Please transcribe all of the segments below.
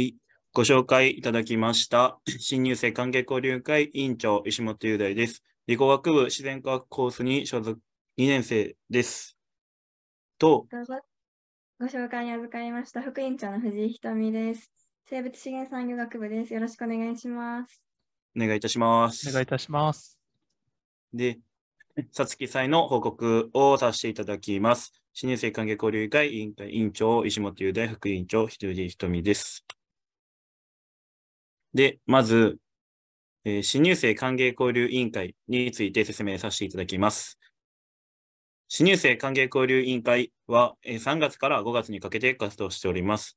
い。ご紹介いただきました。新入生歓迎交流会委員長、石本雄大です。理工学部自然科学コースに所属2年生です。と、ご紹介に預かりました副委員長の藤井ひとみです。生物資源産業学部です。よろしくお願いします。お願いいたします。お願いいたします。で、さつき祭の報告をさせていただきます。新入生歓迎交流会委員会委員長、石本雄大副委員長、ひとりひとみです。で、まず、えー、新入生歓迎交流委員会について説明させていただきます。新入生歓迎交流委員会は、えー、3月から5月にかけて活動しております。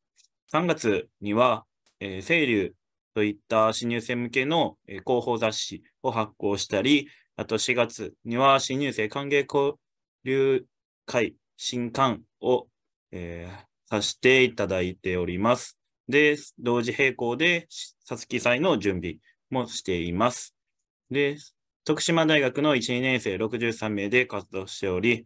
3月には、えー、清流といった新入生向けの、えー、広報雑誌を発行したり、あと4月には新入生歓迎交流会新刊を、えー、させていただいております。で、同時並行で、さつき祭の準備もしています。で、徳島大学の1、2年生63名で活動しており、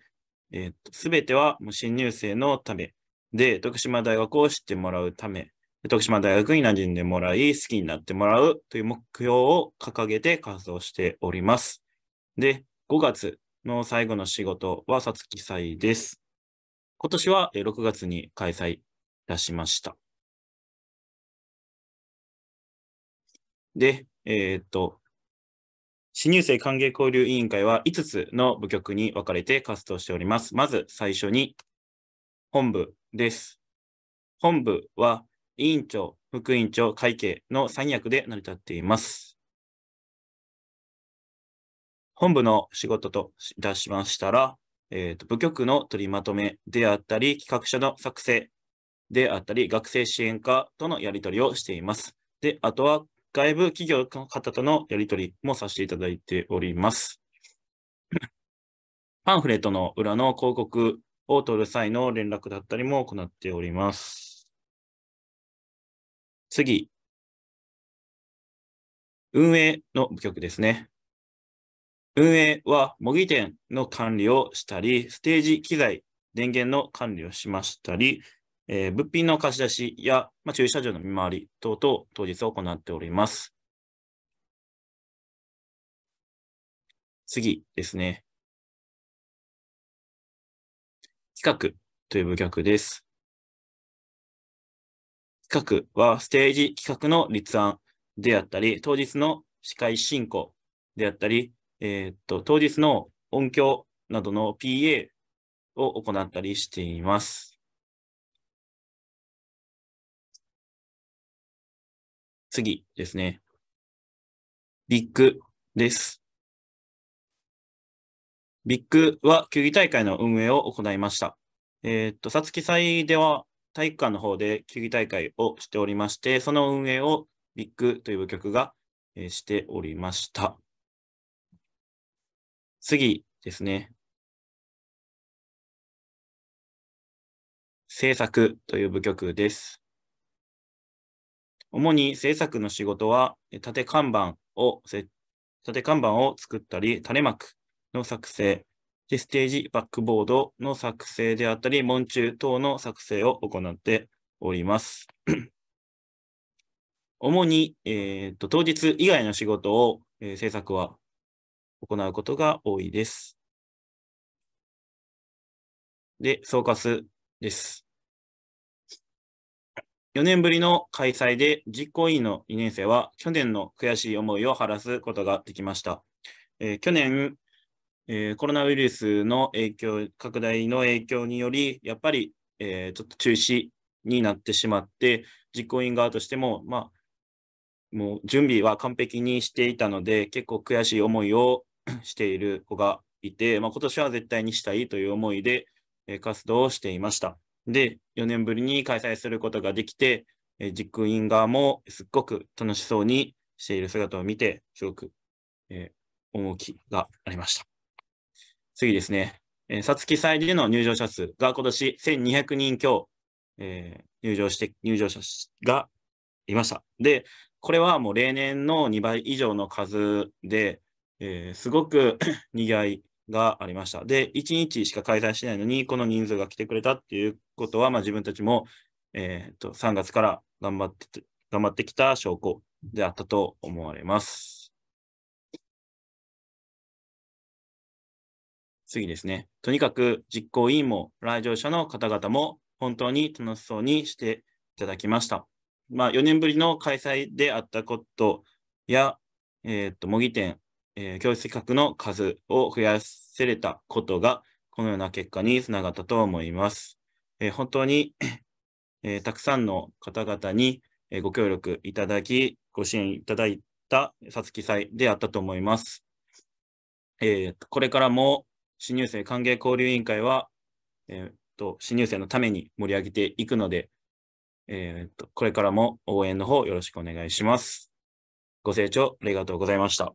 す、え、べ、ー、ては新入生のためで、徳島大学を知ってもらうため、徳島大学に馴染んでもらい、好きになってもらうという目標を掲げて活動しております。で、5月の最後の仕事はさつき祭です。今年は6月に開催いたしました。で、えー、っと、新入生歓迎交流委員会は5つの部局に分かれて活動しております。まず最初に、本部です。本部は委員長、副委員長、会計の3役で成り立っています。本部の仕事といたしましたら、えーと、部局の取りまとめであったり、企画書の作成であったり、学生支援課とのやり取りをしています。で、あとは外部企業の方とのやり取りもさせていただいております。パンフレットの裏の広告を取る際の連絡だったりも行っております。次。運営の部局ですね。運営は模擬店の管理をしたり、ステージ機材、電源の管理をしましたり、えー、物品の貸し出しや、まあ、駐車場の見回り等々当日行っております。次ですね。企画という部局です。企画はステージ企画の立案であったり、当日の司会進行であったり、えー、っと、当日の音響などの PA を行ったりしています。次ですね。ビッグです。ビッグは球技大会の運営を行いました。えっ、と、さつき祭では体育館の方で球技大会をしておりまして、その運営をビッグという部局が、えー、しておりました。次ですね。制作という部局です。主に制作の仕事は、縦看板を、縦看板を作ったり、垂れ幕の作成、で、ステージバックボードの作成であったり、門柱等の作成を行っております。主に、えーと、と当日以外の仕事を、えー、制作は行うことが多いです。で、総括です。4年ぶりの開催で実行委員の2年生は去年の悔しい思いを晴らすことができました。えー、去年、えー、コロナウイルスの影響、拡大の影響により、やっぱり、えー、ちょっと中止になってしまって、実行委員側としても、まあ、もう準備は完璧にしていたので、結構悔しい思いを している子がいて、まあ、今年は絶対にしたいという思いで、え活動をしていました。で、4年ぶりに開催することができて、え実行委員側もすっごく楽しそうにしている姿を見て、すごく、えー、重きがありました。次ですね。さつき祭での入場者数が今年1200人強、えー、入場して、入場者がいました。で、これはもう例年の2倍以上の数で、えー、すごく ぎわいがありました。で、1日しか開催しないのに、この人数が来てくれたっていうことは、まあ、自分たちも、えー、っと、3月から頑張って頑張ってきた証拠であったと思われます。次ですね。とにかく実行委員も来場者の方々も本当に楽しそうにしていただきました。まあ、4年ぶりの開催であったことや、えー、っと模擬店えー、教室企画の数を増やせれたことが、このような結果につながったと思います。えー、本当に、えー、たくさんの方々に、えご協力いただき、ご支援いただいたさつき祭であったと思います。えこれからも新入生歓迎交流委員会は、えーと、新入生のために盛り上げていくので、えーと、これからも応援の方よろしくお願いします。ご清聴ありがとうございました。